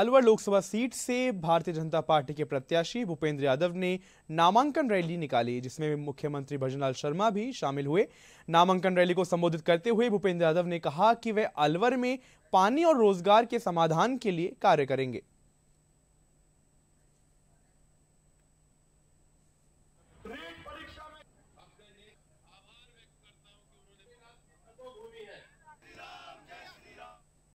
Alwar Lok Sabha seat से भारतीय जनता पार्टी के प्रत्याशी भूपेंद्र यादव ने नामांकन रैली निकाली जिसमें मुख्यमंत्री भजनलाल शर्मा भी शामिल हुए नामांकन रैली को संबोधित करते हुए भूपेंद्र यादव ने कहा कि वे अलवर में पानी और रोजगार के समाधान के लिए कार्य करेंगे